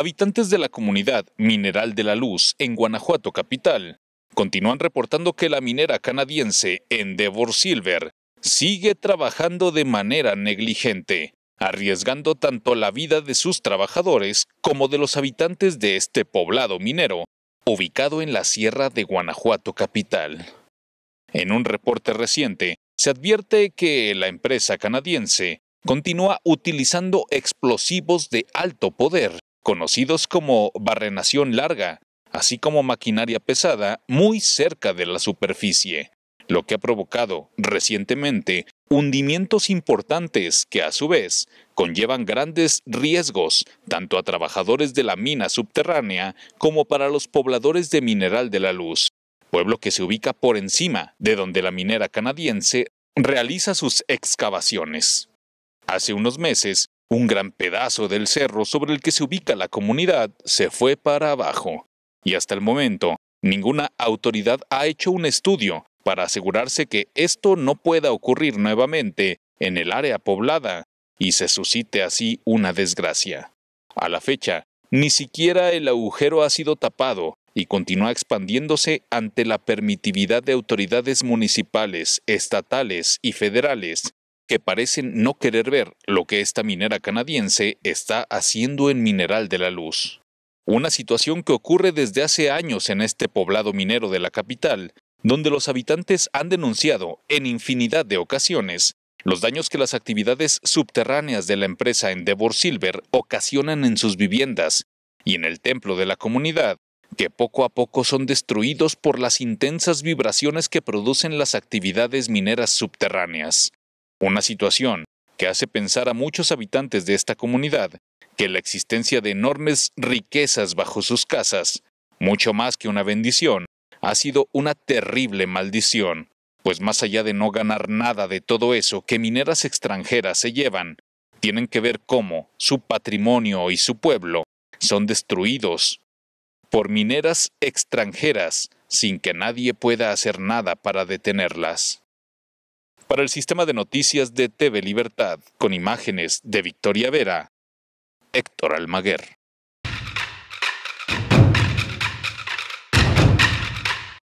Habitantes de la comunidad Mineral de la Luz en Guanajuato capital continúan reportando que la minera canadiense Endeavor Silver sigue trabajando de manera negligente, arriesgando tanto la vida de sus trabajadores como de los habitantes de este poblado minero, ubicado en la sierra de Guanajuato capital. En un reporte reciente, se advierte que la empresa canadiense continúa utilizando explosivos de alto poder conocidos como barrenación larga, así como maquinaria pesada muy cerca de la superficie, lo que ha provocado recientemente hundimientos importantes que a su vez conllevan grandes riesgos tanto a trabajadores de la mina subterránea como para los pobladores de Mineral de la Luz, pueblo que se ubica por encima de donde la minera canadiense realiza sus excavaciones. Hace unos meses, un gran pedazo del cerro sobre el que se ubica la comunidad se fue para abajo, y hasta el momento ninguna autoridad ha hecho un estudio para asegurarse que esto no pueda ocurrir nuevamente en el área poblada y se suscite así una desgracia. A la fecha, ni siquiera el agujero ha sido tapado y continúa expandiéndose ante la permitividad de autoridades municipales, estatales y federales, que parecen no querer ver lo que esta minera canadiense está haciendo en Mineral de la Luz. Una situación que ocurre desde hace años en este poblado minero de la capital, donde los habitantes han denunciado en infinidad de ocasiones los daños que las actividades subterráneas de la empresa Endeavor Silver ocasionan en sus viviendas y en el templo de la comunidad, que poco a poco son destruidos por las intensas vibraciones que producen las actividades mineras subterráneas. Una situación que hace pensar a muchos habitantes de esta comunidad que la existencia de enormes riquezas bajo sus casas, mucho más que una bendición, ha sido una terrible maldición, pues más allá de no ganar nada de todo eso que mineras extranjeras se llevan, tienen que ver cómo su patrimonio y su pueblo son destruidos por mineras extranjeras sin que nadie pueda hacer nada para detenerlas. Para el sistema de noticias de TV Libertad, con imágenes de Victoria Vera, Héctor Almaguer.